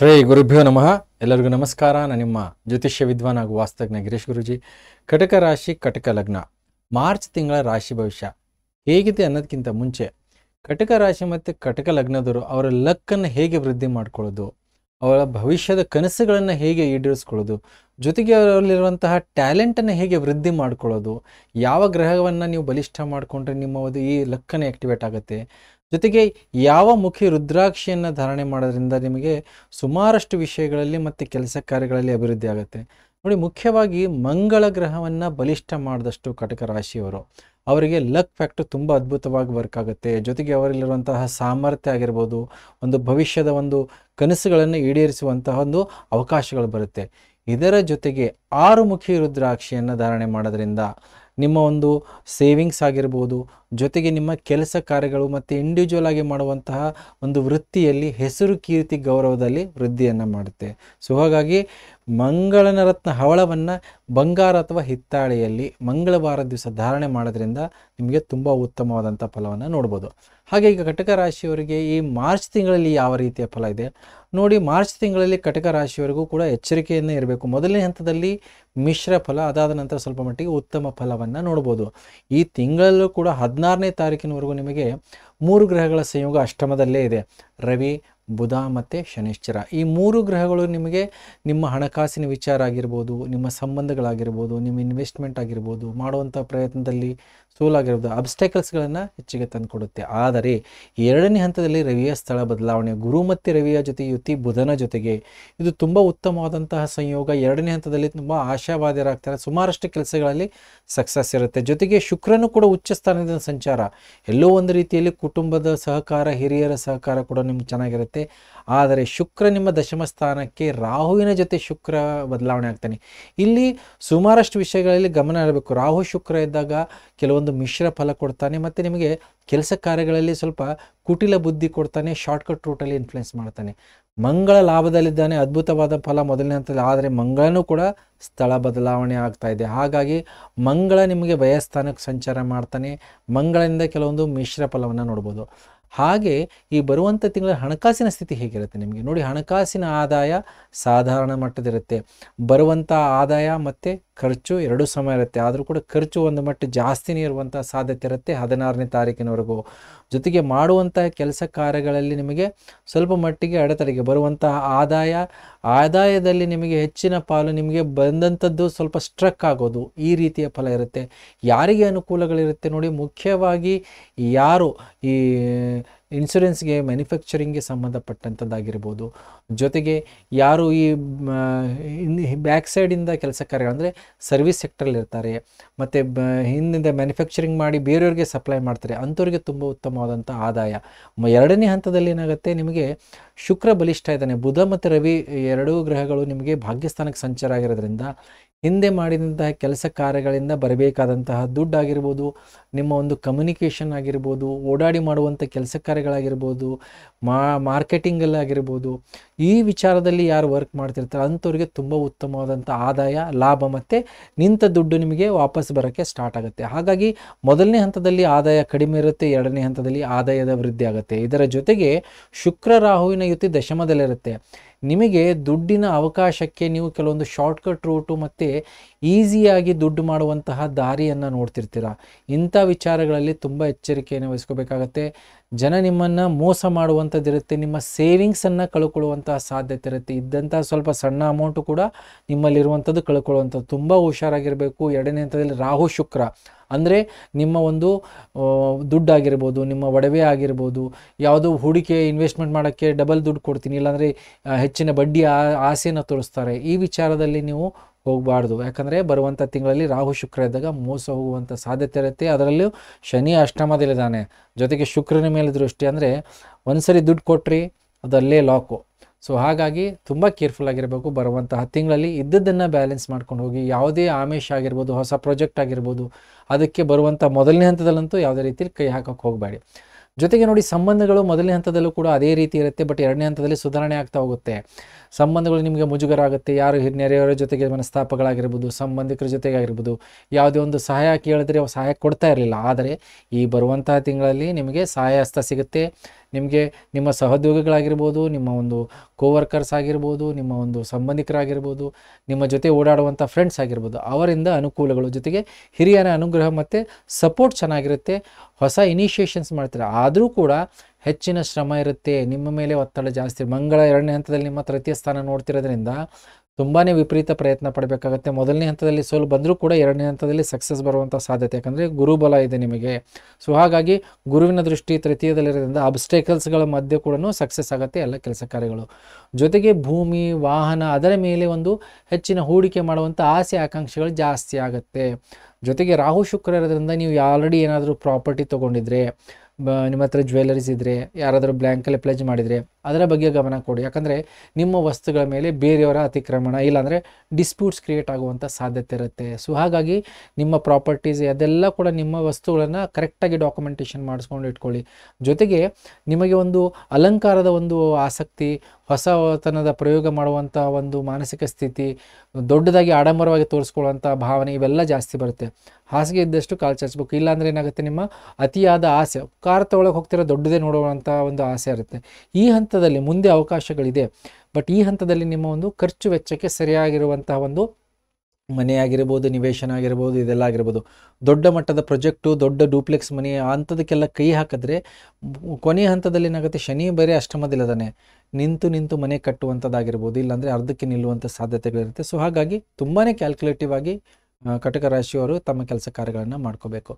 ಶ್ರೀ ಗುರುಭ್ಯೋ ನಮಃ ಎಲ್ಲರಿಗೂ ನಮಸ್ಕಾರ ನಾನು ನಿಮ್ಮ ಜ್ಯೋತಿಷ್ಯ ವಿದ್ವಾನ್ ಹಾಗೂ ವಾಸ್ತಜ್ಞ ಗಿರೀಶ್ ಗುರುಜಿ ಕಟಕ ರಾಶಿ ಕಟಕ ಲಗ್ನ ಮಾರ್ಚ್ ತಿಂಗಳ ರಾಶಿ ಭವಿಷ್ಯ ಹೇಗಿದೆ ಅನ್ನೋದಕ್ಕಿಂತ ಮುಂಚೆ ಕಟಕ ರಾಶಿ ಮತ್ತು ಕಟಕ ಲಗ್ನದವರು ಅವರ ಲಕ್ಕನ್ನು ಹೇಗೆ ವೃದ್ಧಿ ಮಾಡ್ಕೊಳ್ಳೋದು ಅವರ ಭವಿಷ್ಯದ ಕನಸುಗಳನ್ನು ಹೇಗೆ ಈಡೇರಿಸ್ಕೊಳ್ಳೋದು ಜೊತೆಗೆ ಅವರಲ್ಲಿರುವಂತಹ ಟ್ಯಾಲೆಂಟನ್ನು ಹೇಗೆ ವೃದ್ಧಿ ಮಾಡ್ಕೊಳ್ಳೋದು ಯಾವ ಗ್ರಹವನ್ನು ನೀವು ಬಲಿಷ್ಠ ಮಾಡಿಕೊಂಡ್ರೆ ನಿಮ್ಮ ಒಂದು ಈ ಲಕ್ಕನ್ನು ಆ್ಯಕ್ಟಿವೇಟ್ ಆಗುತ್ತೆ ಜೊತೆಗೆ ಯಾವ ಮುಖಿ ರುದ್ರಾಕ್ಷಿಯನ್ನು ಧಾರಣೆ ಮಾಡೋದ್ರಿಂದ ನಿಮಗೆ ಸುಮಾರಷ್ಟು ವಿಷಯಗಳಲ್ಲಿ ಮತ್ತು ಕೆಲಸ ಕಾರ್ಯಗಳಲ್ಲಿ ಅಭಿವೃದ್ಧಿ ಆಗುತ್ತೆ ನೋಡಿ ಮುಖ್ಯವಾಗಿ ಮಂಗಳ ಗ್ರಹವನ್ನು ಬಲಿಷ್ಠ ಮಾಡಿದಷ್ಟು ಕಟಕ ರಾಶಿಯವರು ಅವರಿಗೆ ಲಕ್ ಫ್ಯಾಕ್ಟರ್ ತುಂಬ ಅದ್ಭುತವಾಗಿ ವರ್ಕ್ ಆಗುತ್ತೆ ಜೊತೆಗೆ ಅವರಲ್ಲಿರುವಂತಹ ಸಾಮರ್ಥ್ಯ ಆಗಿರ್ಬೋದು ಒಂದು ಭವಿಷ್ಯದ ಒಂದು ಕನಸುಗಳನ್ನು ಈಡೇರಿಸುವಂತಹ ಒಂದು ಅವಕಾಶಗಳು ಬರುತ್ತೆ ಇದರ ಜೊತೆಗೆ ಆರು ಮುಖಿ ರುದ್ರಾಕ್ಷಿಯನ್ನು ಧಾರಣೆ ಮಾಡೋದ್ರಿಂದ ನಿಮ್ಮ ಒಂದು ಸೇವಿಂಗ್ಸ್ ಆಗಿರ್ಬೋದು ಜೊತೆಗೆ ನಿಮ್ಮ ಕೆಲಸ ಕಾರ್ಯಗಳು ಮತ್ತು ಇಂಡಿವಿಜುವಲ್ ಆಗಿ ಮಾಡುವಂತಹ ಒಂದು ವೃತ್ತಿಯಲ್ಲಿ ಹೆಸರು ಕೀರ್ತಿ ಗೌರವದಲ್ಲಿ ವೃದ್ಧಿಯನ್ನು ಮಾಡುತ್ತೆ ಸೊ ಹಾಗಾಗಿ ಮಂಗಳನ ರತ್ನ ಹವಳವನ್ನು ಬಂಗಾರ ಅಥವಾ ಹಿತ್ತಾಳೆಯಲ್ಲಿ ಮಂಗಳವಾರ ದಿವಸ ಧಾರಣೆ ಮಾಡೋದ್ರಿಂದ ನಿಮಗೆ ತುಂಬ ಉತ್ತಮವಾದಂಥ ಫಲವನ್ನು ನೋಡ್ಬೋದು ಹಾಗೆ ಈಗ ಕಟಕ ರಾಶಿಯವರಿಗೆ ಈ ಮಾರ್ಚ್ ತಿಂಗಳಲ್ಲಿ ಯಾವ ರೀತಿಯ ಫಲ ಇದೆ ನೋಡಿ ಮಾರ್ಚ್ ತಿಂಗಳಲ್ಲಿ ಕಟಕ ರಾಶಿಯವರೆಗೂ ಕೂಡ ಎಚ್ಚರಿಕೆಯನ್ನೇ ಇರಬೇಕು ಮೊದಲನೇ ಹಂತದಲ್ಲಿ ಮಿಶ್ರ ಫಲ ಅದಾದ ನಂತರ ಸ್ವಲ್ಪ ಮಟ್ಟಿಗೆ ಉತ್ತಮ ಫಲವನ್ನು ನೋಡ್ಬೋದು ಈ ತಿಂಗಳಲ್ಲೂ ಕೂಡ ಹದಿನಾರನೇ ತಾರೀಕಿನವರೆಗೂ ನಿಮಗೆ ಮೂರು ಗ್ರಹಗಳ ಸಂಯೋಗ ಅಷ್ಟಮದಲ್ಲೇ ಇದೆ ರವಿ ಬುಧ ಮತ್ತು ಶನಿಶ್ಚರ ಈ ಮೂರು ಗ್ರಹಗಳು ನಿಮಗೆ ನಿಮ್ಮ ಹಣಕಾಸಿನ ವಿಚಾರ ಆಗಿರ್ಬೋದು ನಿಮ್ಮ ಸಂಬಂಧಗಳಾಗಿರ್ಬೋದು ನಿಮ್ಮ ಇನ್ವೆಸ್ಟ್ಮೆಂಟ್ ಆಗಿರ್ಬೋದು ಮಾಡುವಂಥ ಪ್ರಯತ್ನದಲ್ಲಿ ಸೋಲಾಗಿರ್ಬೋದು ಅಬ್ಸ್ಟೇಕಲ್ಸ್ಗಳನ್ನು ಹೆಚ್ಚಿಗೆ ತಂದುಕೊಡುತ್ತೆ ಆದರೆ ಎರಡನೇ ಹಂತದಲ್ಲಿ ರವಿಯ ಸ್ಥಳ ಬದಲಾವಣೆ ಗುರು ಮತ್ತು ರವಿಯ ಜೊತೆ ಯುತಿ ಬುಧನ ಜೊತೆಗೆ ಇದು ತುಂಬ ಉತ್ತಮವಾದಂತಹ ಸಂಯೋಗ ಎರಡನೇ ಹಂತದಲ್ಲಿ ತುಂಬ ಆಶಾವಾದಿಯರಾಗ್ತಾರೆ ಸುಮಾರಷ್ಟು ಕೆಲಸಗಳಲ್ಲಿ ಸಕ್ಸಸ್ ಇರುತ್ತೆ ಜೊತೆಗೆ ಶುಕ್ರನು ಕೂಡ ಉಚ್ಚ ಸ್ಥಾನದಿಂದ ಸಂಚಾರ ಎಲ್ಲೋ ಒಂದು ರೀತಿಯಲ್ಲಿ ಕುಟುಂಬದ ಸಹಕಾರ ಹಿರಿಯರ ಸಹಕಾರ ಕೂಡ ನಿಮ್ಗೆ ಚೆನ್ನಾಗಿರುತ್ತೆ ಆಗುತ್ತೆ ಆದರೆ ಶುಕ್ರ ನಿಮ್ಮ ದಶಮ ಸ್ಥಾನಕ್ಕೆ ರಾಹುವಿನ ಜೊತೆ ಶುಕ್ರ ಬದಲಾವಣೆ ಆಗ್ತಾನೆ ಇಲ್ಲಿ ಸುಮಾರಷ್ಟು ವಿಷಯಗಳಲ್ಲಿ ಗಮನ ಇರಬೇಕು ರಾಹು ಶುಕ್ರ ಇದ್ದಾಗ ಕೆಲವೊಂದು ಮಿಶ್ರ ಫಲ ಕೊಡ್ತಾನೆ ಮತ್ತು ನಿಮಗೆ ಕೆಲಸ ಕಾರ್ಯಗಳಲ್ಲಿ ಸ್ವಲ್ಪ ಕುಟಿಲ ಬುದ್ಧಿ ಕೊಡ್ತಾನೆ ಶಾರ್ಟ್ಕಟ್ ರೂಟಲ್ಲಿ ಇನ್ಫ್ಲುಯೆನ್ಸ್ ಮಾಡ್ತಾನೆ ಮಂಗಳ ಲಾಭದಲ್ಲಿದ್ದಾನೆ ಅದ್ಭುತವಾದ ಫಲ ಮೊದಲನೇ ಆದರೆ ಮಂಗಳನೂ ಕೂಡ ಸ್ಥಳ ಬದಲಾವಣೆ ಆಗ್ತಾ ಇದೆ ಹಾಗಾಗಿ ಮಂಗಳ ನಿಮಗೆ ವಯಸ್ಥಾನಕ್ಕೆ ಸಂಚಾರ ಮಾಡ್ತಾನೆ ಮಂಗಳಿಂದ ಕೆಲವೊಂದು ಮಿಶ್ರ ಫಲವನ್ನು ನೋಡ್ಬೋದು ಹಾಗೆ ಈ ಬರುವಂಥ ತಿಂಗಳ ಹಣಕಾಸಿನ ಸ್ಥಿತಿ ಹೇಗಿರುತ್ತೆ ನಿಮಗೆ ನೋಡಿ ಹಣಕಾಸಿನ ಆದಾಯ ಸಾಧಾರಣ ಮಟ್ಟದಿರುತ್ತೆ ಬರುವಂಥ ಆದಾಯ ಮತ್ತು ಖರ್ಚು ಎರಡು ಸಮಯ ಇರುತ್ತೆ ಆದರೂ ಕೂಡ ಖರ್ಚು ಒಂದು ಮಟ್ಟ ಜಾಸ್ತಿನೇ ಇರುವಂಥ ಸಾಧ್ಯತೆ ಇರುತ್ತೆ ಹದಿನಾರನೇ ತಾರೀಕಿನವರೆಗೂ ಜೊತೆಗೆ ಮಾಡುವಂಥ ಕೆಲಸ ಕಾರ್ಯಗಳಲ್ಲಿ ನಿಮಗೆ ಸ್ವಲ್ಪ ಮಟ್ಟಿಗೆ ಅಡೆತಡೆಗೆ ಬರುವಂತಹ ಆದಾಯ ಆದಾಯದಲ್ಲಿ ನಿಮಗೆ ಹೆಚ್ಚಿನ ಪಾಲು ನಿಮಗೆ ಬಂದಂಥದ್ದು ಸ್ವಲ್ಪ ಸ್ಟ್ರಕ್ ಆಗೋದು ಈ ರೀತಿಯ ಫಲ ಇರುತ್ತೆ ಯಾರಿಗೆ ಅನುಕೂಲಗಳಿರುತ್ತೆ ನೋಡಿ ಮುಖ್ಯವಾಗಿ ಯಾರು ಈ ಇನ್ಶೂರೆನ್ಸ್ಗೆ ಮ್ಯಾನುಫ್ಯಾಕ್ಚರಿಂಗ್ಗೆ ಸಂಬಂಧಪಟ್ಟಂಥದ್ದಾಗಿರ್ಬೋದು ಜೊತೆಗೆ ಯಾರು ಈ ಬ್ಯಾಕ್ ಸೈಡಿಂದ ಕೆಲಸ ಕಾರ್ಯ ಅಂದರೆ ಸರ್ವಿಸ್ ಇರ್ತಾರೆ ಮತ್ತು ಬ ಹಿಂದಿಂದ ಮ್ಯಾನುಫ್ಯಾಕ್ಚರಿಂಗ್ ಮಾಡಿ ಬೇರೆಯವ್ರಿಗೆ ಸಪ್ಲೈ ಮಾಡ್ತಾರೆ ಅಂಥವ್ರಿಗೆ ತುಂಬ ಉತ್ತಮವಾದಂಥ ಆದಾಯ ಎರಡನೇ ಹಂತದಲ್ಲಿ ಏನಾಗುತ್ತೆ ನಿಮಗೆ ಶುಕ್ರ ಬಲಿಷ್ಠ ಇದ್ದಾನೆ ಬುಧ ಮತ್ತು ರವಿ ಎರಡೂ ಗ್ರಹಗಳು ನಿಮಗೆ ಭಾಗ್ಯಸ್ಥಾನಕ್ಕೆ ಸಂಚಾರ ಆಗಿರೋದ್ರಿಂದ ಹಿಂದೆ ಮಾಡಿದಂತಹ ಕೆಲಸ ಕಾರ್ಯಗಳಿಂದ ಬರಬೇಕಾದಂತಹ ದುಡ್ಡು ಆಗಿರ್ಬೋದು ನಿಮ್ಮ ಒಂದು ಕಮ್ಯುನಿಕೇಷನ್ ಆಗಿರ್ಬೋದು ಓಡಾಡಿ ಮಾಡುವಂಥ ಕೆಲಸ ಕಾರ್ಯಗಳಾಗಿರ್ಬೋದು ಮಾ ಮಾರ್ಕೆಟಿಂಗಲ್ಲಾಗಿರ್ಬೋದು ಈ ವಿಚಾರದಲ್ಲಿ ಯಾರು ವರ್ಕ್ ಮಾಡ್ತಿರ್ತಾರೆ ಅಂಥವ್ರಿಗೆ ತುಂಬ ಉತ್ತಮವಾದಂಥ ಆದಾಯ ಲಾಭ ಮತ್ತು ನಿಂತ ದುಡ್ಡು ನಿಮಗೆ ವಾಪಸ್ ಬರೋಕ್ಕೆ ಸ್ಟಾರ್ಟ್ ಆಗುತ್ತೆ ಹಾಗಾಗಿ ಮೊದಲನೇ ಹಂತದಲ್ಲಿ ಆದಾಯ ಕಡಿಮೆ ಇರುತ್ತೆ ಎರಡನೇ ಹಂತದಲ್ಲಿ ಆದಾಯದ ವೃದ್ಧಿ ಆಗುತ್ತೆ ಇದರ ಜೊತೆಗೆ ಶುಕ್ರ ರಾಹುವಿನ ಯುತಿ ದಶಮದಲ್ಲಿರುತ್ತೆ ನಿಮಗೆ ದುಡ್ಡಿನ ಅವಕಾಶಕ್ಕೆ ನೀವು ಕೆಲವೊಂದು ಶಾರ್ಟ್ಕಟ್ ರೂಟು ಮತ್ತು ಈಸಿಯಾಗಿ ದುಡ್ಡು ಮಾಡುವಂತಹ ದಾರಿಯನ್ನು ನೋಡ್ತಿರ್ತೀರ ಇಂಥ ವಿಚಾರಗಳಲ್ಲಿ ತುಂಬ ಎಚ್ಚರಿಕೆಯನ್ನು ವಹಿಸ್ಕೋಬೇಕಾಗತ್ತೆ ಜನ ನಿಮ್ಮನ್ನು ಮೋಸ ಮಾಡುವಂಥದ್ದಿರುತ್ತೆ ನಿಮ್ಮ ಸೇವಿಂಗ್ಸನ್ನು ಕಳ್ಕೊಳ್ಳುವಂತಹ ಸಾಧ್ಯತೆ ಇರುತ್ತೆ ಇದ್ದಂಥ ಸ್ವಲ್ಪ ಸಣ್ಣ ಅಮೌಂಟು ಕೂಡ ನಿಮ್ಮಲ್ಲಿರುವಂಥದ್ದು ಕಳ್ಕೊಳ್ಳುವಂಥದ್ದು ತುಂಬ ಹುಷಾರಾಗಿರಬೇಕು ಎರಡನೇ ಹಂತದಲ್ಲಿ ರಾಹು ಶುಕ್ರ ಅಂದರೆ ನಿಮ್ಮ ಒಂದು ದುಡ್ಡಾಗಿರ್ಬೋದು ನಿಮ್ಮ ಒಡವೆ ಆಗಿರ್ಬೋದು ಯಾವುದೋ ಹೂಡಿಕೆ ಇನ್ವೆಸ್ಟ್ಮೆಂಟ್ ಮಾಡೋಕ್ಕೆ ಡಬಲ್ ದುಡ್ಡು ಕೊಡ್ತೀನಿ ಇಲ್ಲಾಂದರೆ ಹೆಚ್ಚಿನ ಬಡ್ಡಿ ಆಸೆಯನ್ನು ತೋರಿಸ್ತಾರೆ ಈ ವಿಚಾರದಲ್ಲಿ ನೀವು ಹೋಗಬಾರ್ದು ಯಾಕಂದರೆ ಬರುವಂಥ ತಿಂಗಳಲ್ಲಿ ರಾಹು ಶುಕ್ರ ಇದ್ದಾಗ ಮೋಸ ಹೋಗುವಂಥ ಸಾಧ್ಯತೆ ಇರುತ್ತೆ ಅದರಲ್ಲೂ ಶನಿ ಅಷ್ಟಮದಲ್ಲಿದ್ದಾನೆ ಜೊತೆಗೆ ಶುಕ್ರನ ಮೇಲೆ ದೃಷ್ಟಿ ಅಂದರೆ ಒಂದ್ಸರಿ ದುಡ್ಡು ಕೊಟ್ರಿ ಅದಲ್ಲೇ ಲಾಕು ಸೊ ಹಾಗಾಗಿ ತುಂಬ ಕೇರ್ಫುಲ್ ಆಗಿರಬೇಕು ಬರುವಂತಹ ತಿಂಗಳಲ್ಲಿ ಇದ್ದದ್ದನ್ನು ಬ್ಯಾಲೆನ್ಸ್ ಮಾಡ್ಕೊಂಡು ಹೋಗಿ ಯಾವುದೇ ಆಮೇಶ ಆಗಿರ್ಬೋದು ಹೊಸ ಪ್ರಾಜೆಕ್ಟ್ ಆಗಿರ್ಬೋದು ಅದಕ್ಕೆ ಬರುವಂಥ ಮೊದಲನೇ ಹಂತದಲ್ಲಂತೂ ಯಾವುದೇ ರೀತಿಯಲ್ಲಿ ಕೈ ಹಾಕೋಕೆ ಹೋಗಬೇಡಿ ಜೊತೆಗೆ ನೋಡಿ ಸಂಬಂಧಗಳು ಮೊದಲನೇ ಹಂತದಲ್ಲೂ ಕೂಡ ಅದೇ ರೀತಿ ಇರುತ್ತೆ ಬಟ್ ಎರಡನೇ ಹಂತದಲ್ಲಿ ಸುಧಾರಣೆ ಆಗ್ತಾ ಹೋಗುತ್ತೆ ಸಂಬಂಧಗಳು ನಿಮಗೆ ಮುಜುಗರ ಆಗುತ್ತೆ ಯಾರು ನೆರೆಯವರ ಜೊತೆಗೆ ಮನಸ್ತಾಪಗಳಾಗಿರ್ಬೋದು ಸಂಬಂಧಿಕರ ಜೊತೆಗೆ ಆಗಿರ್ಬೋದು ಯಾವುದೇ ಒಂದು ಸಹಾಯ ಕೇಳಿದ್ರೆ ಸಹಾಯ ಕೊಡ್ತಾ ಇರಲಿಲ್ಲ ಆದರೆ ಈ ಬರುವಂತಹ ತಿಂಗಳಲ್ಲಿ ನಿಮಗೆ ಸಹಾಯ ಹಸ್ತ ಸಿಗುತ್ತೆ ನಿಮಗೆ ನಿಮ್ಮ ಸಹೋದ್ಯೋಗಿಗಳಾಗಿರ್ಬೋದು ನಿಮ್ಮ ಒಂದು ಕೋವರ್ಕರ್ಸ್ ಆಗಿರ್ಬೋದು ನಿಮ್ಮ ಒಂದು ಸಂಬಂಧಿಕರಾಗಿರ್ಬೋದು ನಿಮ್ಮ ಜೊತೆ ಓಡಾಡುವಂಥ ಫ್ರೆಂಡ್ಸ್ ಆಗಿರ್ಬೋದು ಅವರಿಂದ ಅನುಕೂಲಗಳು ಜೊತೆಗೆ ಹಿರಿಯರ ಅನುಗ್ರಹ ಮತ್ತು ಸಪೋರ್ಟ್ ಚೆನ್ನಾಗಿರುತ್ತೆ ಹೊಸ ಇನಿಷಿಯೇಷನ್ಸ್ ಮಾಡ್ತಾರೆ ಆದರೂ ಕೂಡ ಹೆಚ್ಚಿನ ಶ್ರಮ ಇರುತ್ತೆ ನಿಮ್ಮ ಮೇಲೆ ಒತ್ತಡ ಜಾಸ್ತಿ ಮಂಗಳ ಎರಡನೇ ಹಂತದಲ್ಲಿ ನಿಮ್ಮ ತೃತೀಯ ಸ್ಥಾನ ನೋಡ್ತಿರೋದ್ರಿಂದ ತುಂಬಾ ವಿಪರೀತ ಪ್ರಯತ್ನ ಪಡಬೇಕಾಗತ್ತೆ ಮೊದಲನೇ ಹಂತದಲ್ಲಿ ಸೋಲು ಬಂದರೂ ಕೂಡ ಎರಡನೇ ಹಂತದಲ್ಲಿ ಸಕ್ಸಸ್ ಬರುವಂಥ ಸಾಧ್ಯತೆ ಯಾಕಂದರೆ ಗುರುಬಲ ಇದೆ ನಿಮಗೆ ಸೊ ಹಾಗಾಗಿ ಗುರುವಿನ ದೃಷ್ಟಿ ತೃತೀಯದಲ್ಲಿರೋದ್ರಿಂದ ಅಬ್ಸ್ಟೇಕಲ್ಸ್ಗಳ ಮಧ್ಯೆ ಕೂಡ ಸಕ್ಸಸ್ ಆಗುತ್ತೆ ಎಲ್ಲ ಕೆಲಸ ಕಾರ್ಯಗಳು ಜೊತೆಗೆ ಭೂಮಿ ವಾಹನ ಅದರ ಮೇಲೆ ಒಂದು ಹೆಚ್ಚಿನ ಹೂಡಿಕೆ ಮಾಡುವಂಥ ಆಸೆ ಆಕಾಂಕ್ಷೆಗಳು ಜಾಸ್ತಿ ಆಗುತ್ತೆ ಜೊತೆಗೆ ರಾಹು ಶುಕ್ರ ಇರೋದ್ರಿಂದ ನೀವು ಆಲ್ರೆಡಿ ಏನಾದರೂ ಪ್ರಾಪರ್ಟಿ ತೊಗೊಂಡಿದ್ರೆ ನಿಮ್ಮ ಹತ್ರ ಜ್ಯುವೆಲ್ಲರೀಸ್ ಇದ್ದರೆ ಯಾರಾದರೂ ಬ್ಲ್ಯಾಂಕಲ್ಲಿ ಪ್ಲೇಜ್ ಮಾಡಿದರೆ ಅದರ ಬಗ್ಗೆ ಗಮನ ಕೊಡಿ ಯಾಕಂದರೆ ನಿಮ್ಮ ವಸ್ತುಗಳ ಮೇಲೆ ಬೇರೆಯವರ ಅತಿಕ್ರಮಣ ಇಲ್ಲಾಂದರೆ ಡಿಸ್ಪ್ಯೂಟ್ಸ್ ಕ್ರಿಯೇಟ್ ಆಗುವಂಥ ಸಾಧ್ಯತೆ ಇರುತ್ತೆ ಸೊ ಹಾಗಾಗಿ ನಿಮ್ಮ ಪ್ರಾಪರ್ಟೀಸ್ ಅದೆಲ್ಲ ಕೂಡ ನಿಮ್ಮ ವಸ್ತುಗಳನ್ನು ಕರೆಕ್ಟಾಗಿ ಡಾಕ್ಯುಮೆಂಟೇಷನ್ ಮಾಡಿಸ್ಕೊಂಡು ಇಟ್ಕೊಳ್ಳಿ ಜೊತೆಗೆ ನಿಮಗೆ ಒಂದು ಅಲಂಕಾರದ ಒಂದು ಆಸಕ್ತಿ ಹೊಸತನದ ಪ್ರಯೋಗ ಮಾಡುವಂಥ ಒಂದು ಮಾನಸಿಕ ಸ್ಥಿತಿ ದೊಡ್ಡದಾಗಿ ಆಡಂಬರವಾಗಿ ತೋರಿಸ್ಕೊಳ್ಳುವಂಥ ಭಾವನೆ ಇವೆಲ್ಲ ಜಾಸ್ತಿ ಬರುತ್ತೆ ಹಾಸಿಗೆ ಇದ್ದಷ್ಟು ಕಾಲು ಚಚ್ಬೇಕು ಇಲ್ಲಾಂದರೆ ಏನಾಗುತ್ತೆ ನಿಮ್ಮ ಅತಿಯಾದ ಆಸೆ ಕಾರ್ ತೊಗೊಳಕ್ಕೆ ಹೋಗ್ತಿರೋ ದೊಡ್ಡದೇ ನೋಡುವಂಥ ಒಂದು ಆಸೆ ಇರುತ್ತೆ ಈ ಹಂತ ಹಂತದಲ್ಲಿ ಮುಂದೆ ಅವಕಾಶಗಳಿದೆ ಬಟ್ ಈ ಹಂತದಲ್ಲಿ ನಿಮ್ಮ ಒಂದು ಖರ್ಚು ವೆಚ್ಚಕ್ಕೆ ಸರಿಯಾಗಿರುವಂತಹ ಒಂದು ಮನೆ ಆಗಿರ್ಬೋದು ನಿವೇಶನ ಆಗಿರ್ಬೋದು ಇದೆಲ್ಲ ಆಗಿರ್ಬೋದು ದೊಡ್ಡ ಮಟ್ಟದ ಪ್ರೊಜೆಕ್ಟು ದೊಡ್ಡ ಡೂಪ್ಲೆಕ್ಸ್ ಮನೆ ಅಂಥದಕ್ಕೆಲ್ಲ ಕೈ ಹಾಕಿದ್ರೆ ಕೊನೆಯ ಹಂತದಲ್ಲಿ ಏನಾಗುತ್ತೆ ಶನಿ ಬೇರೆ ಅಷ್ಟಮದಿಲ್ಲದಾನೆ ನಿಂತು ನಿಂತು ಮನೆ ಕಟ್ಟುವಂಥದ್ದಾಗಿರ್ಬೋದು ಇಲ್ಲಾಂದರೆ ಅರ್ಧಕ್ಕೆ ನಿಲ್ಲುವಂಥ ಸಾಧ್ಯತೆಗಳಿರುತ್ತೆ ಸೊ ಹಾಗಾಗಿ ತುಂಬಾ ಕ್ಯಾಲ್ಕುಲೇಟಿವ್ ಆಗಿ ಕಟಕ ರಾಶಿಯವರು ತಮ್ಮ ಕೆಲಸ ಕಾರ್ಯಗಳನ್ನು ಮಾಡ್ಕೋಬೇಕು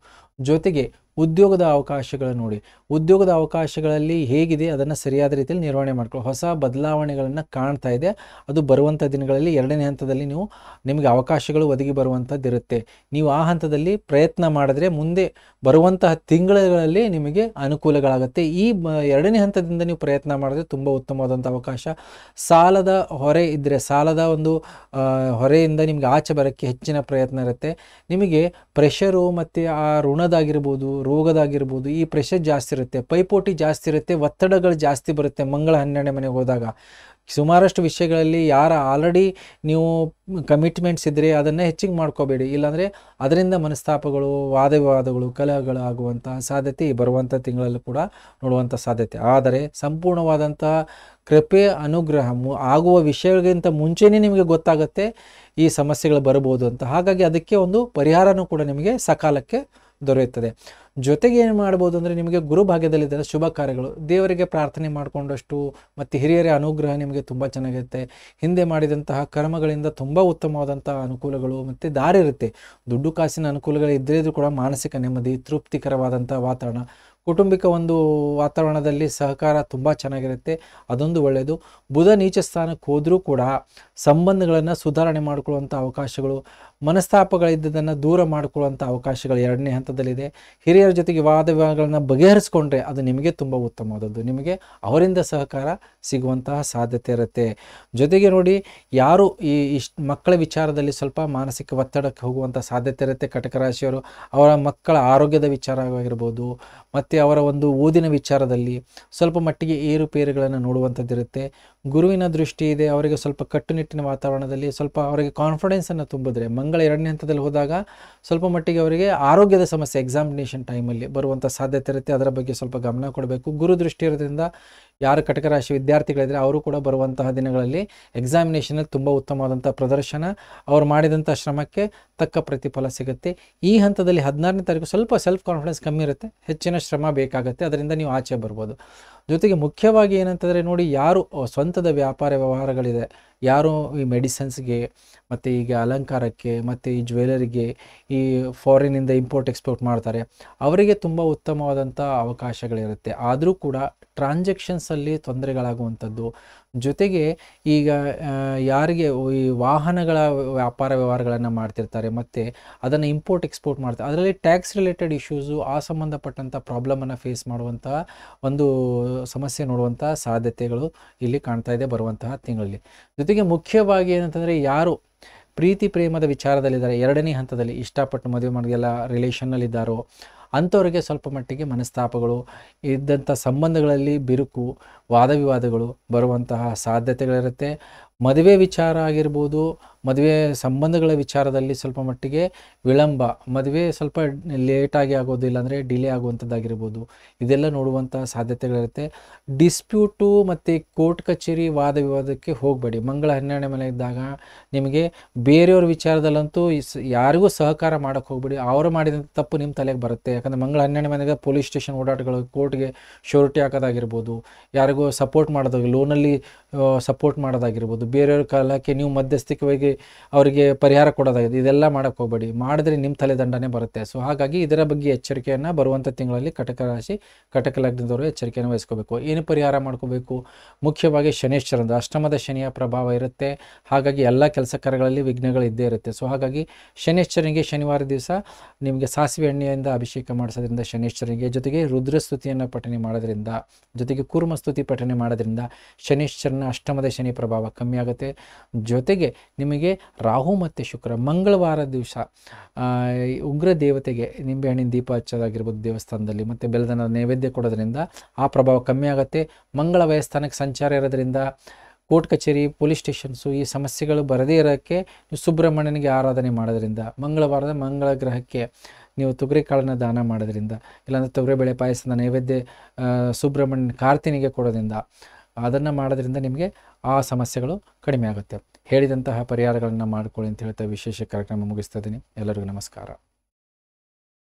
ಜೊತೆಗೆ ಉದ್ಯೋಗದ ಅವಕಾಶಗಳನ್ನು ನೋಡಿ ಉದ್ಯೋಗದ ಅವಕಾಶಗಳಲ್ಲಿ ಹೇಗಿದೆ ಅದನ್ನು ಸರಿಯಾದ ರೀತಿಯಲ್ಲಿ ನಿರ್ವಹಣೆ ಮಾಡ್ಕೊಳ್ಳಿ ಹೊಸ ಬದಲಾವಣೆಗಳನ್ನು ಕಾಣ್ತಾ ಇದೆ ಅದು ಬರುವಂಥ ದಿನಗಳಲ್ಲಿ ಎರಡನೇ ಹಂತದಲ್ಲಿ ನೀವು ನಿಮಗೆ ಅವಕಾಶಗಳು ಒದಗಿ ಬರುವಂಥದ್ದಿರುತ್ತೆ ನೀವು ಆ ಹಂತದಲ್ಲಿ ಪ್ರಯತ್ನ ಮಾಡಿದ್ರೆ ಮುಂದೆ ಬರುವಂತಹ ತಿಂಗಳುಗಳಲ್ಲಿ ನಿಮಗೆ ಅನುಕೂಲಗಳಾಗುತ್ತೆ ಈ ಎರಡನೇ ಹಂತದಿಂದ ನೀವು ಪ್ರಯತ್ನ ಮಾಡಿದ್ರೆ ತುಂಬ ಉತ್ತಮವಾದಂಥ ಅವಕಾಶ ಸಾಲದ ಹೊರೆ ಇದ್ದರೆ ಸಾಲದ ಒಂದು ಹೊರೆಯಿಂದ ನಿಮಗೆ ಆಚೆ ಬರೋಕ್ಕೆ ಹೆಚ್ಚಿನ ಪ್ರಯತ್ನ ಇರುತ್ತೆ ನಿಮಗೆ ಪ್ರೆಷರು ಮತ್ತು ಆ ಋಣದಾಗಿರ್ಬೋದು ರೋಗದಾಗಿರ್ಬೋದು ಈ ಪ್ರೆಷರ್ ಜಾಸ್ತಿ ಇರುತ್ತೆ ಪೈಪೋಟಿ ಜಾಸ್ತಿ ಇರುತ್ತೆ ಒತ್ತಡಗಳು ಜಾಸ್ತಿ ಬರುತ್ತೆ ಮಂಗಳ ಹನ್ನೆರಡನೇ ಮನೆಗೆ ಹೋದಾಗ ಸುಮಾರಷ್ಟು ವಿಷಯಗಳಲ್ಲಿ ಯಾರ ಆಲ್ರೆಡಿ ನೀವು ಕಮಿಟ್ಮೆಂಟ್ಸ್ ಇದ್ದರೆ ಅದನ್ನು ಹೆಚ್ಚಿಗೆ ಮಾಡ್ಕೋಬೇಡಿ ಇಲ್ಲಾಂದರೆ ಅದರಿಂದ ಮನಸ್ತಾಪಗಳು ವಾದ ವಿವಾದಗಳು ಕಲಹಗಳಾಗುವಂತಹ ಸಾಧ್ಯತೆ ಬರುವಂಥ ತಿಂಗಳಲ್ಲಿ ಕೂಡ ನೋಡುವಂಥ ಸಾಧ್ಯತೆ ಆದರೆ ಸಂಪೂರ್ಣವಾದಂತಹ ಕೃಪೆ ಅನುಗ್ರಹ ಆಗುವ ವಿಷಯಗಳಿಗಿಂತ ಮುಂಚೆನೇ ನಿಮಗೆ ಗೊತ್ತಾಗುತ್ತೆ ಈ ಸಮಸ್ಯೆಗಳು ಬರ್ಬೋದು ಅಂತ ಹಾಗಾಗಿ ಅದಕ್ಕೆ ಒಂದು ಪರಿಹಾರನೂ ಕೂಡ ನಿಮಗೆ ಸಕಾಲಕ್ಕೆ ದೊರೆಯುತ್ತದೆ ಜೊತೆಗೆ ಏನು ಮಾಡ್ಬೋದು ಅಂದರೆ ನಿಮಗೆ ಗುರು ಶುಭ ಕಾರ್ಯಗಳು ದೇವರಿಗೆ ಪ್ರಾರ್ಥನೆ ಮಾಡಿಕೊಂಡಷ್ಟು ಮತ್ತು ಹಿರಿಯರ ಅನುಗ್ರಹ ನಿಮಗೆ ತುಂಬ ಚೆನ್ನಾಗಿರುತ್ತೆ ಹಿಂದೆ ಮಾಡಿದಂತಹ ಕರ್ಮಗಳಿಂದ ತುಂಬ ಉತ್ತಮವಾದಂತಹ ಅನುಕೂಲಗಳು ಮತ್ತು ದಾರಿ ಇರುತ್ತೆ ದುಡ್ಡು ಕಾಸಿನ ಅನುಕೂಲಗಳು ಇದ್ದರೆ ಕೂಡ ಮಾನಸಿಕ ನೆಮ್ಮದಿ ತೃಪ್ತಿಕರವಾದಂಥ ವಾತಾವರಣ ಕುಟುಂಬಿಕ ಒಂದು ವಾತಾವರಣದಲ್ಲಿ ಸಹಕಾರ ತುಂಬ ಚೆನ್ನಾಗಿರುತ್ತೆ ಅದೊಂದು ಒಳ್ಳೆಯದು ಬುಧ ನೀಚ ಸ್ಥಾನಕ್ಕೆ ಹೋದರೂ ಕೂಡ ಸಂಬಂಧಗಳನ್ನು ಸುಧಾರಣೆ ಮಾಡಿಕೊಳ್ಳುವಂಥ ಅವಕಾಶಗಳು ಮನಸ್ತಾಪಗಳಿದ್ದದನ್ನು ದೂರ ಮಾಡಿಕೊಳ್ಳುವಂಥ ಅವಕಾಶಗಳು ಎರಡನೇ ಹಂತದಲ್ಲಿದೆ ಹಿರಿಯರ ಜೊತೆಗೆ ವಾದ ವಿವಾದಗಳನ್ನು ಬಗೆಹರಿಸ್ಕೊಂಡ್ರೆ ಅದು ನಿಮಗೆ ತುಂಬ ಉತ್ತಮವಾದದ್ದು ನಿಮಗೆ ಅವರಿಂದ ಸಹಕಾರ ಸಿಗುವಂತಹ ಸಾಧ್ಯತೆ ಇರುತ್ತೆ ಜೊತೆಗೆ ನೋಡಿ ಯಾರು ಈ ಇಷ್ಟು ಮಕ್ಕಳ ವಿಚಾರದಲ್ಲಿ ಸ್ವಲ್ಪ ಮಾನಸಿಕ ಒತ್ತಡಕ್ಕೆ ಹೋಗುವಂಥ ಸಾಧ್ಯತೆ ಇರುತ್ತೆ ಕಟಕ ರಾಶಿಯವರು ಅವರ ಮಕ್ಕಳ ಆರೋಗ್ಯದ ವಿಚಾರವಾಗಿರ್ಬೋದು ಮತ್ತು ಮತ್ತು ಅವರ ಒಂದು ಓದಿನ ವಿಚಾರದಲ್ಲಿ ಸ್ವಲ್ಪ ಮಟ್ಟಿಗೆ ಏರುಪೇರುಗಳನ್ನು ನೋಡುವಂಥದ್ದಿರುತ್ತೆ ಗುರುವಿನ ದೃಷ್ಟಿ ಇದೆ ಅವರಿಗೆ ಸ್ವಲ್ಪ ಕಟ್ಟುನಿಟ್ಟಿನ ವಾತಾವರಣದಲ್ಲಿ ಸ್ವಲ್ಪ ಅವರಿಗೆ ಕಾನ್ಫಿಡೆನ್ಸನ್ನು ತುಂಬಿದ್ರೆ ಮಂಗಳ ಎರಡನೇ ಹಂತದಲ್ಲಿ ಹೋದಾಗ ಸ್ವಲ್ಪ ಮಟ್ಟಿಗೆ ಅವರಿಗೆ ಆರೋಗ್ಯದ ಸಮಸ್ಯೆ ಎಕ್ಸಾಮಿನೇಷನ್ ಟೈಮಲ್ಲಿ ಬರುವಂಥ ಸಾಧ್ಯತೆ ಇರುತ್ತೆ ಅದರ ಬಗ್ಗೆ ಸ್ವಲ್ಪ ಗಮನ ಕೊಡಬೇಕು ಗುರು ದೃಷ್ಟಿ ಇರೋದ್ರಿಂದ ಯಾರು ಕಟಕ ರಾಶಿ ವಿದ್ಯಾರ್ಥಿಗಳಿದ್ರೆ ಅವರು ಕೂಡ ಬರುವಂತಹ ದಿನಗಳಲ್ಲಿ ಎಕ್ಸಾಮಿನೇಷನಲ್ಲಿ ತುಂಬ ಉತ್ತಮವಾದಂಥ ಪ್ರದರ್ಶನ ಅವ್ರು ಮಾಡಿದಂಥ ಶ್ರಮಕ್ಕೆ ತಕ್ಕ ಪ್ರತಿಫಲ ಸಿಗುತ್ತೆ ಈ ಹಂತದಲ್ಲಿ ಹದಿನಾರನೇ ತಾರೀಕು ಸ್ವಲ್ಪ ಸೆಲ್ಫ್ ಕಾನ್ಫಿಡೆನ್ಸ್ ಕಮ್ಮಿ ಇರುತ್ತೆ ಹೆಚ್ಚಿನ ಶ್ರಮ ಬೇಕಾಗುತ್ತೆ ಅದರಿಂದ ನೀವು ಆಚೆ ಬರ್ಬೋದು ಜೊತೆಗೆ ಮುಖ್ಯವಾಗಿ ಏನಂತಂದರೆ ನೋಡಿ ಯಾರು ಸ್ವಂತದ ವ್ಯಾಪಾರ ವ್ಯವಹಾರಗಳಿದೆ ಯಾರು ಈ ಮೆಡಿಸನ್ಸ್ಗೆ ಮತ್ತು ಈಗ ಅಲಂಕಾರಕ್ಕೆ ಮತ್ತು ಈ ಜ್ಯುವೆಲರಿಗೆ ಈ ಫಾರಿನಿಂದ ಇಂಪೋರ್ಟ್ ಎಕ್ಸ್ಪೋರ್ಟ್ ಮಾಡ್ತಾರೆ ಅವರಿಗೆ ತುಂಬ ಉತ್ತಮವಾದಂಥ ಅವಕಾಶಗಳಿರುತ್ತೆ ಆದರೂ ಕೂಡ ಟ್ರಾನ್ಸಾಕ್ಷನ್ಸಲ್ಲಿ ತೊಂದರೆಗಳಾಗುವಂಥದ್ದು ಜೊತೆಗೆ ಈಗ ಯಾರಿಗೆ ಈ ವಾಹನಗಳ ವ್ಯಾಪಾರ ವ್ಯವಹಾರಗಳನ್ನು ಮಾಡ್ತಿರ್ತಾರೆ ಮತ್ತು ಅದನ್ನು ಇಂಪೋರ್ಟ್ ಎಕ್ಸ್ಪೋರ್ಟ್ ಮಾಡ್ತಾರೆ ಅದರಲ್ಲಿ ಟ್ಯಾಕ್ಸ್ ರಿಲೇಟೆಡ್ ಇಶ್ಯೂಸು ಆ ಸಂಬಂಧಪಟ್ಟಂಥ ಪ್ರಾಬ್ಲಮನ್ನು ಫೇಸ್ ಮಾಡುವಂಥ ಒಂದು ಸಮಸ್ಯೆ ನೋಡುವಂಥ ಸಾಧ್ಯತೆಗಳು ಇಲ್ಲಿ ಕಾಣ್ತಾ ಇದೆ ಬರುವಂತಹ ತಿಂಗಳಲ್ಲಿ ಜೊತೆಗೆ ಮುಖ್ಯವಾಗಿ ಏನಂತಂದರೆ ಯಾರು ಪ್ರೀತಿ ಪ್ರೇಮದ ವಿಚಾರದಲ್ಲಿದ್ದಾರೆ ಎರಡನೇ ಹಂತದಲ್ಲಿ ಇಷ್ಟಪಟ್ಟು ಮದುವೆ ಮಾಡಿದೆಲ್ಲ ರಿಲೇಷನ್ನಲ್ಲಿದ್ದಾರೋ ಅಂಥವ್ರಿಗೆ ಸ್ವಲ್ಪ ಮಟ್ಟಿಗೆ ಮನಸ್ತಾಪಗಳು ಇದ್ದಂಥ ಸಂಬಂಧಗಳಲ್ಲಿ ಬಿರುಕು ವಾದವಿವಾದಗಳು ಬರುವಂತಹ ಸಾಧ್ಯತೆಗಳಿರುತ್ತೆ ಮದುವೆ ವಿಚಾರ ಆಗಿರ್ಬೋದು ಮದುವೆ ಸಂಬಂಧಗಳ ವಿಚಾರದಲ್ಲಿ ಸ್ವಲ್ಪ ಮಟ್ಟಿಗೆ ವಿಳಂಬ ಮದುವೆ ಸ್ವಲ್ಪ ಲೇಟಾಗಿ ಆಗೋದು ಇಲ್ಲಾಂದರೆ ಡಿಲೇ ಆಗುವಂಥದ್ದಾಗಿರ್ಬೋದು ಇದೆಲ್ಲ ನೋಡುವಂಥ ಸಾಧ್ಯತೆಗಳಿರುತ್ತೆ ಡಿಸ್ಪ್ಯೂಟು ಮತ್ತು ಕೋರ್ಟ್ ಕಚೇರಿ ವಾದ ವಿವಾದಕ್ಕೆ ಹೋಗಬೇಡಿ ಮಂಗಳ ಹನ್ನೆರಡನೇ ಮನೆ ಇದ್ದಾಗ ನಿಮಗೆ ಬೇರೆಯವ್ರ ವಿಚಾರದಲ್ಲಂತೂ ಯಾರಿಗೂ ಸಹಕಾರ ಮಾಡೋಕ್ಕೆ ಹೋಗಬೇಡಿ ಅವರು ಮಾಡಿದಂಥ ತಪ್ಪು ನಿಮ್ಮ ತಲೆಗೆ ಬರುತ್ತೆ ಯಾಕಂದರೆ ಮಂಗಳ ಹನ್ನೆರಡು ಮನೆಗೆ ಪೊಲೀಸ್ ಸ್ಟೇಷನ್ ಓಡಾಟಗಳು ಕೋರ್ಟ್ಗೆ ಶ್ಯೂರಿಟಿ ಹಾಕೋದಾಗಿರ್ಬೋದು ಯಾರಿಗೂ ಸಪೋರ್ಟ್ ಮಾಡೋದಾಗ ಲೋನಲ್ಲಿ ಸಪೋರ್ಟ್ ಮಾಡೋದಾಗಿರ್ಬೋದು ಬೇರೆಯವ್ರ ಕಾಲಕ್ಕೆ ನೀವು ಮಧ್ಯಸ್ಥಿಕವಾಗಿ ಅವರಿಗೆ ಪರಿಹಾರ ಕೊಡೋದಾಗಿದೆ ಇದೆಲ್ಲ ಮಾಡೋಕ್ಕೆ ಹೋಗಬೇಡಿ ಮಾಡಿದ್ರೆ ನಿಮ್ಮ ತಲೆ ಬರುತ್ತೆ ಸೊ ಹಾಗಾಗಿ ಇದರ ಬಗ್ಗೆ ಎಚ್ಚರಿಕೆಯನ್ನು ಬರುವಂಥ ತಿಂಗಳಲ್ಲಿ ಕಟಕ ರಾಶಿ ಕಟಕ ಲಗ್ನದವರು ಎಚ್ಚರಿಕೆಯನ್ನು ವಹಿಸ್ಕೋಬೇಕು ಏನು ಪರಿಹಾರ ಮಾಡ್ಕೋಬೇಕು ಮುಖ್ಯವಾಗಿ ಶನೇಶ್ವರಂದು ಅಷ್ಟಮದ ಶನಿಯ ಪ್ರಭಾವ ಇರುತ್ತೆ ಹಾಗಾಗಿ ಎಲ್ಲ ಕೆಲಸ ಕಾರ್ಯಗಳಲ್ಲಿ ವಿಘ್ನಗಳು ಇದ್ದೇ ಇರುತ್ತೆ ಸೊ ಹಾಗಾಗಿ ಶನೇಶ್ವರನಿಗೆ ಶನಿವಾರ ದಿವಸ ನಿಮಗೆ ಸಾಸಿವೆ ಎಣ್ಣೆಯಿಂದ ಅಭಿಷೇಕ ಮಾಡಿಸೋದ್ರಿಂದ ಶನೇಶ್ವರನಿಗೆ ಜೊತೆಗೆ ರುದ್ರಸ್ತುತಿಯನ್ನು ಪಠನೆ ಮಾಡೋದ್ರಿಂದ ಜೊತೆಗೆ ಕೂರ್ಮಸ್ತುತಿ ಪಠನೆ ಮಾಡೋದ್ರಿಂದ ಶನೇಶ್ವರನ ಅಷ್ಟಮದ ಶನಿ ಪ್ರಭಾವ ಕಮ್ಮಿ ಆಗುತ್ತೆ ಜೊತೆಗೆ ನಿಮಗೆ ರಾಹು ಮತ್ತು ಶುಕ್ರ ಮಂಗಳವಾರ ದಿವಸ ಉಗ್ರ ದೇವತೆಗೆ ನಿಂಬೆಹಣ್ಣಿನ ದೀಪ ಹಚ್ಚೋದಾಗಿರ್ಬೋದು ದೇವಸ್ಥಾನದಲ್ಲಿ ಮತ್ತು ಬೆಲ್ಲದನ ನೈವೇದ್ಯ ಕೊಡೋದ್ರಿಂದ ಆ ಪ್ರಭಾವ ಕಮ್ಮಿ ಆಗುತ್ತೆ ಮಂಗಳ ವಯಸ್ಥಾನಕ್ಕೆ ಸಂಚಾರ ಇರೋದ್ರಿಂದ ಕೋರ್ಟ್ ಕಚೇರಿ ಪೊಲೀಸ್ ಸ್ಟೇಷನ್ಸು ಈ ಸಮಸ್ಯೆಗಳು ಬರದೇ ಇರೋಕ್ಕೆ ಸುಬ್ರಹ್ಮಣ್ಯನಿಗೆ ಆರಾಧನೆ ಮಾಡೋದ್ರಿಂದ ಮಂಗಳವಾರದ ಮಂಗಳ ಗ್ರಹಕ್ಕೆ ನೀವು ತೊಗರಿ ಕಾಳನ್ನು ದಾನ ಮಾಡೋದ್ರಿಂದ ಇಲ್ಲಾಂದರೆ ತೊಗರಿ ಬೆಳೆ ಪಾಯಸನ ನೈವೇದ್ಯ ಸುಬ್ರಹ್ಮಣ್ಯ ಕಾರ್ತಿನಿಗೆ ಕೊಡೋದ್ರಿಂದ ಅದನ್ನು ಮಾಡೋದ್ರಿಂದ ನಿಮಗೆ ಆ ಸಮಸ್ಯೆಗಳು ಕಡಿಮೆ ಆಗುತ್ತೆ ಹೇಳಿದಂತಹ ಪರಿಹಾರಗಳನ್ನು ಮಾಡಿಕೊಳ್ಳಿ ಅಂತ ಹೇಳ್ತಾ ವಿಶೇಷ ಕಾರ್ಯಕ್ರಮ ಮುಗಿಸ್ತಾ ಇದ್ದೀನಿ ಎಲ್ಲರಿಗೂ ನಮಸ್ಕಾರ